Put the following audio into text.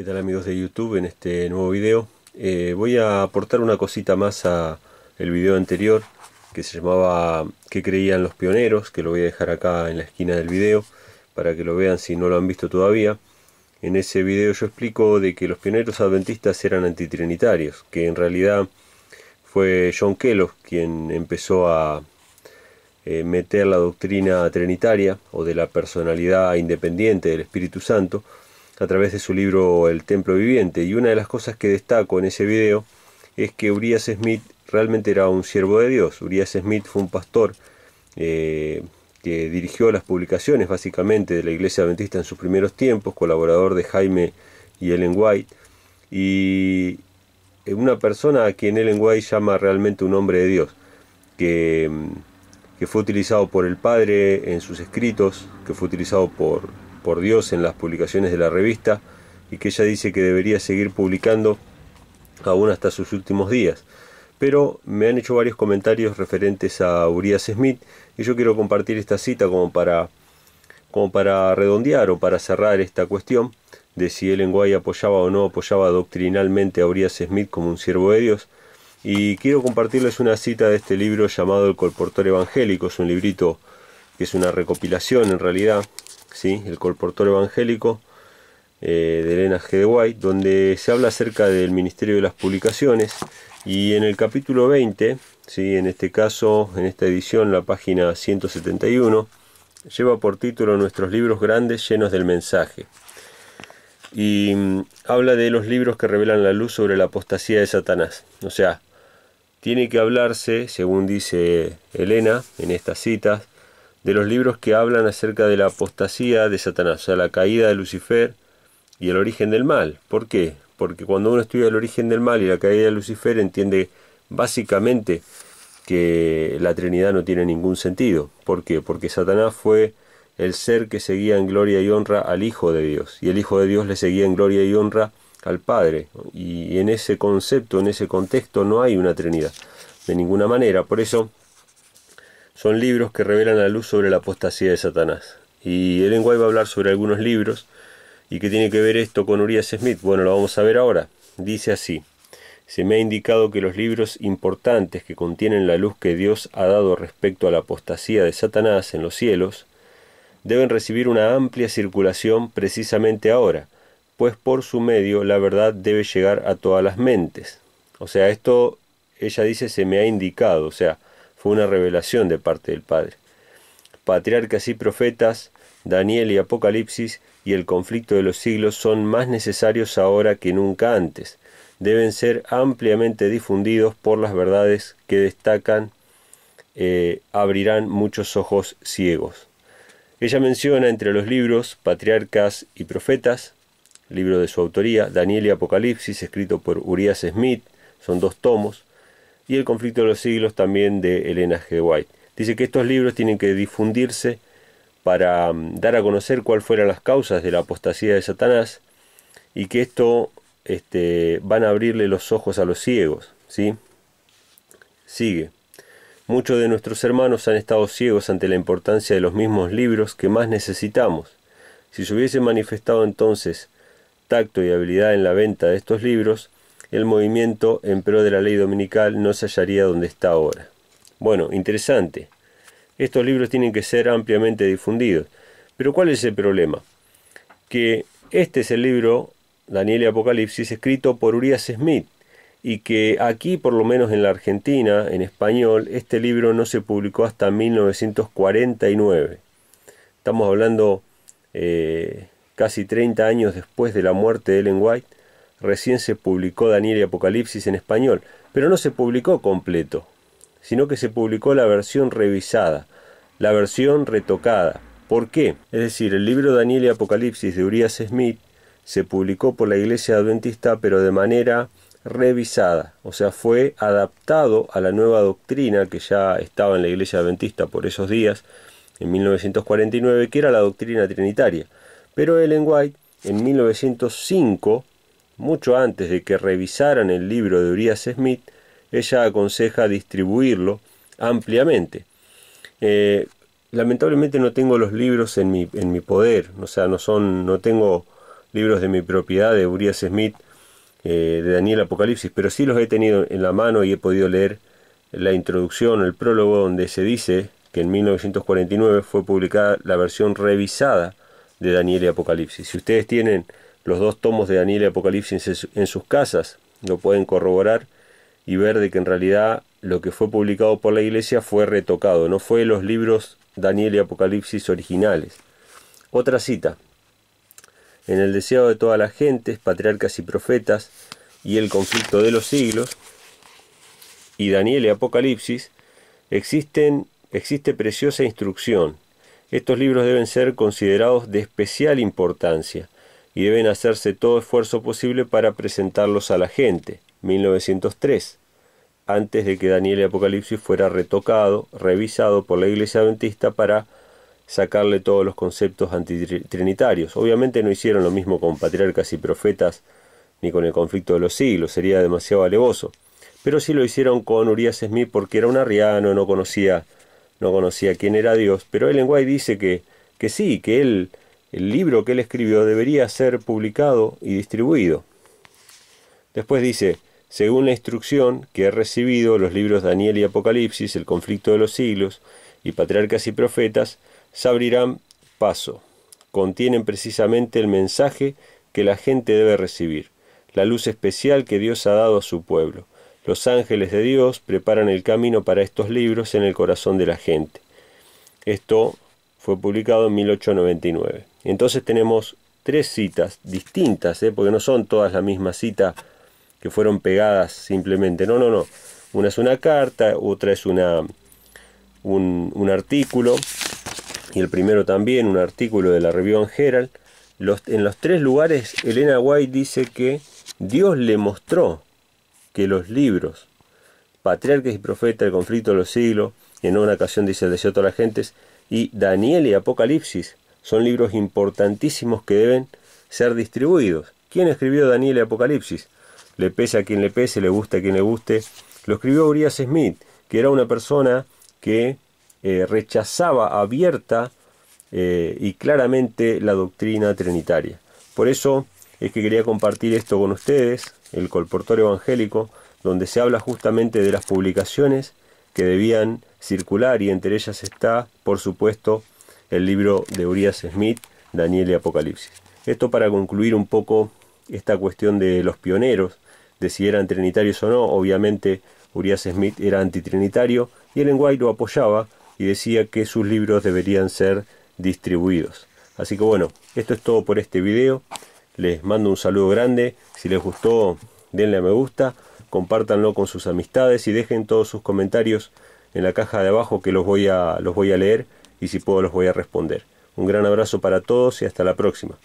¿Qué tal amigos de YouTube? En este nuevo video eh, voy a aportar una cosita más a el video anterior que se llamaba ¿Qué creían los pioneros? que lo voy a dejar acá en la esquina del video para que lo vean si no lo han visto todavía. En ese video yo explico de que los pioneros adventistas eran antitrinitarios, que en realidad fue John Kellogg quien empezó a eh, meter la doctrina trinitaria o de la personalidad independiente del Espíritu Santo a través de su libro El Templo Viviente. Y una de las cosas que destaco en ese video es que Urias Smith realmente era un siervo de Dios. Urias Smith fue un pastor eh, que dirigió las publicaciones básicamente de la Iglesia Adventista en sus primeros tiempos, colaborador de Jaime y Ellen White. Y eh, una persona a quien Ellen White llama realmente un hombre de Dios, que, que fue utilizado por el Padre en sus escritos, que fue utilizado por por Dios en las publicaciones de la revista y que ella dice que debería seguir publicando aún hasta sus últimos días. Pero me han hecho varios comentarios referentes a Urias Smith y yo quiero compartir esta cita como para, como para redondear o para cerrar esta cuestión de si Ellen White apoyaba o no apoyaba doctrinalmente a Urias Smith como un siervo de Dios. Y quiero compartirles una cita de este libro llamado El Colportor Evangélico. Es un librito que es una recopilación en realidad el colportor evangélico eh, de Elena G. White, donde se habla acerca del Ministerio de las Publicaciones. Y en el capítulo 20, ¿sí? en este caso, en esta edición, la página 171, lleva por título Nuestros libros grandes llenos del mensaje. Y mm, habla de los libros que revelan la luz sobre la apostasía de Satanás. O sea, tiene que hablarse, según dice Elena en estas citas, de los libros que hablan acerca de la apostasía de Satanás, o sea, la caída de Lucifer y el origen del mal. ¿Por qué? Porque cuando uno estudia el origen del mal y la caída de Lucifer entiende básicamente que la Trinidad no tiene ningún sentido. ¿Por qué? Porque Satanás fue el ser que seguía en gloria y honra al Hijo de Dios, y el Hijo de Dios le seguía en gloria y honra al Padre. Y en ese concepto, en ese contexto, no hay una Trinidad, de ninguna manera. Por eso, son libros que revelan la luz sobre la apostasía de Satanás. Y Ellen White va a hablar sobre algunos libros. ¿Y qué tiene que ver esto con Urias Smith? Bueno, lo vamos a ver ahora. Dice así. Se me ha indicado que los libros importantes que contienen la luz que Dios ha dado respecto a la apostasía de Satanás en los cielos deben recibir una amplia circulación precisamente ahora, pues por su medio la verdad debe llegar a todas las mentes. O sea, esto ella dice se me ha indicado, o sea, fue una revelación de parte del Padre. Patriarcas y profetas, Daniel y Apocalipsis y el conflicto de los siglos son más necesarios ahora que nunca antes. Deben ser ampliamente difundidos por las verdades que destacan, eh, abrirán muchos ojos ciegos. Ella menciona entre los libros Patriarcas y Profetas, libro de su autoría, Daniel y Apocalipsis, escrito por Urias Smith, son dos tomos, y El conflicto de los siglos también de Elena G. White. Dice que estos libros tienen que difundirse para mm, dar a conocer cuáles fueran las causas de la apostasía de Satanás y que esto este, van a abrirle los ojos a los ciegos. ¿sí? Sigue. Muchos de nuestros hermanos han estado ciegos ante la importancia de los mismos libros que más necesitamos. Si se hubiese manifestado entonces tacto y habilidad en la venta de estos libros, el movimiento en pro de la ley dominical no se hallaría donde está ahora. Bueno, interesante. Estos libros tienen que ser ampliamente difundidos. Pero ¿cuál es el problema? Que este es el libro, Daniel y Apocalipsis, escrito por Urias Smith, y que aquí, por lo menos en la Argentina, en español, este libro no se publicó hasta 1949. Estamos hablando eh, casi 30 años después de la muerte de Ellen White recién se publicó Daniel y Apocalipsis en español, pero no se publicó completo, sino que se publicó la versión revisada, la versión retocada. ¿Por qué? Es decir, el libro Daniel y Apocalipsis de Urias Smith se publicó por la Iglesia Adventista, pero de manera revisada, o sea, fue adaptado a la nueva doctrina que ya estaba en la Iglesia Adventista por esos días, en 1949, que era la doctrina trinitaria. Pero Ellen White, en 1905, mucho antes de que revisaran el libro de Urias Smith, ella aconseja distribuirlo ampliamente. Eh, lamentablemente no tengo los libros en mi, en mi poder, o sea, no, son, no tengo libros de mi propiedad de Urias Smith, eh, de Daniel Apocalipsis, pero sí los he tenido en la mano y he podido leer la introducción, el prólogo, donde se dice que en 1949 fue publicada la versión revisada de Daniel y Apocalipsis. Si ustedes tienen los dos tomos de Daniel y Apocalipsis en sus casas, lo pueden corroborar y ver de que en realidad lo que fue publicado por la iglesia fue retocado, no fue los libros Daniel y Apocalipsis originales. Otra cita. En el deseo de todas las gentes, patriarcas y profetas, y el conflicto de los siglos, y Daniel y Apocalipsis, existe preciosa instrucción. Estos libros deben ser considerados de especial importancia y deben hacerse todo esfuerzo posible para presentarlos a la gente. 1903 antes de que Daniel y Apocalipsis fuera retocado, revisado por la Iglesia Adventista para sacarle todos los conceptos antitrinitarios. Obviamente no hicieron lo mismo con patriarcas y profetas ni con el conflicto de los siglos, sería demasiado alevoso. Pero sí lo hicieron con Urias Smith porque era un arriano, no conocía, no conocía quién era Dios. Pero Ellen White dice que, que sí, que él el libro que él escribió debería ser publicado y distribuido. Después dice, según la instrucción que he recibido, los libros Daniel y Apocalipsis, el conflicto de los siglos, y patriarcas y profetas, se abrirán paso. Contienen precisamente el mensaje que la gente debe recibir, la luz especial que Dios ha dado a su pueblo. Los ángeles de Dios preparan el camino para estos libros en el corazón de la gente. Esto fue publicado en 1899. Entonces tenemos tres citas distintas, ¿eh? porque no son todas las misma cita que fueron pegadas simplemente. No, no, no. Una es una carta, otra es una, un, artículo, y el primero también, un artículo de la Review and Herald. en los tres lugares, Elena White dice que Dios le mostró que los libros, Patriarca y Profeta, El conflicto de los siglos, en una ocasión dice El desierto de las gentes, y Daniel y Apocalipsis son libros importantísimos que deben ser distribuidos. ¿Quién escribió Daniel y Apocalipsis? Le pese a quien le pese, le guste a quien le guste. Lo escribió Urias Smith, que era una persona que eh, rechazaba abierta eh, y claramente la doctrina trinitaria. Por eso es que quería compartir esto con ustedes, el colportor evangélico, donde se habla justamente de las publicaciones que debían circular y entre ellas está, por supuesto, el libro de Urias Smith, Daniel y Apocalipsis. Esto para concluir un poco esta cuestión de los pioneros, de si eran trinitarios o no. Obviamente Urias Smith era antitrinitario y el White lo apoyaba y decía que sus libros deberían ser distribuidos. Así que bueno, esto es todo por este video. Les mando un saludo grande. Si les gustó, denle a me gusta, compártanlo con sus amistades y dejen todos sus comentarios en la caja de abajo que los voy a, los voy a leer y si puedo los voy a responder. Un gran abrazo para todos y hasta la próxima.